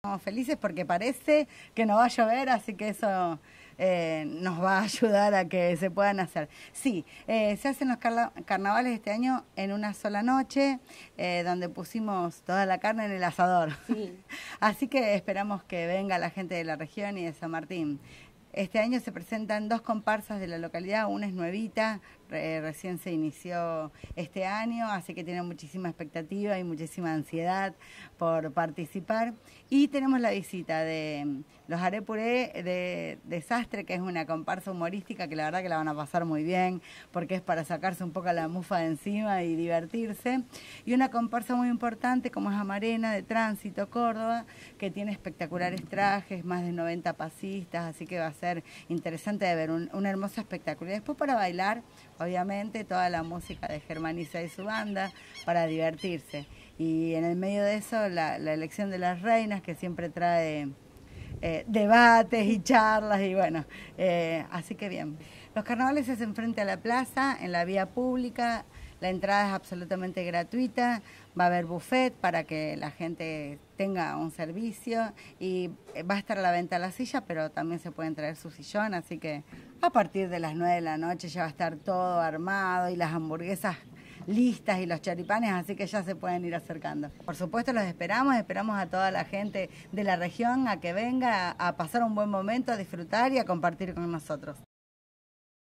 Estamos felices porque parece que no va a llover, así que eso eh, nos va a ayudar a que se puedan hacer. Sí, eh, se hacen los carnavales este año en una sola noche, eh, donde pusimos toda la carne en el asador. así que esperamos que venga la gente de la región y de San Martín. Este año se presentan dos comparsas de la localidad, una es nuevita, recién se inició este año, así que tiene muchísima expectativa y muchísima ansiedad por participar. Y tenemos la visita de los Arepuré de Desastre, que es una comparsa humorística que la verdad que la van a pasar muy bien, porque es para sacarse un poco la mufa de encima y divertirse. Y una comparsa muy importante como es Amarena de Tránsito Córdoba, que tiene espectaculares trajes, más de 90 pasistas, así que va a ser interesante de ver un hermoso espectáculo. Y después para bailar, obviamente, toda la música de Germaniza y su banda para divertirse. Y en el medio de eso, la, elección de las reinas, que siempre trae eh, debates y charlas, y bueno, eh, así que bien. Los carnavales se hacen frente a la plaza, en la vía pública, la entrada es absolutamente gratuita, va a haber buffet para que la gente tenga un servicio y eh, va a estar a la venta la silla, pero también se pueden traer su sillón, así que a partir de las 9 de la noche ya va a estar todo armado y las hamburguesas listas y los charipanes, así que ya se pueden ir acercando. Por supuesto los esperamos, esperamos a toda la gente de la región a que venga a pasar un buen momento, a disfrutar y a compartir con nosotros.